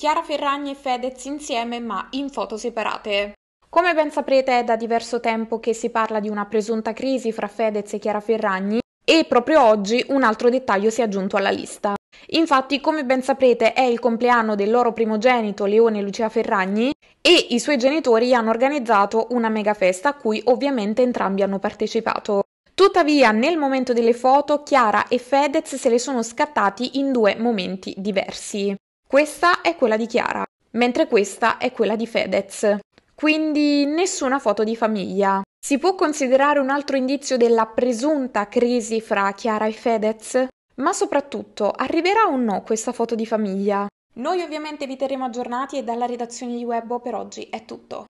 Chiara Ferragni e Fedez insieme ma in foto separate. Come ben saprete è da diverso tempo che si parla di una presunta crisi fra Fedez e Chiara Ferragni e proprio oggi un altro dettaglio si è aggiunto alla lista. Infatti, come ben saprete, è il compleanno del loro primogenito Leone Lucia Ferragni e i suoi genitori hanno organizzato una mega festa a cui ovviamente entrambi hanno partecipato. Tuttavia, nel momento delle foto, Chiara e Fedez se le sono scattati in due momenti diversi. Questa è quella di Chiara, mentre questa è quella di Fedez. Quindi nessuna foto di famiglia. Si può considerare un altro indizio della presunta crisi fra Chiara e Fedez? Ma soprattutto, arriverà o no questa foto di famiglia? Noi ovviamente vi terremo aggiornati e dalla redazione di Webbo per oggi è tutto.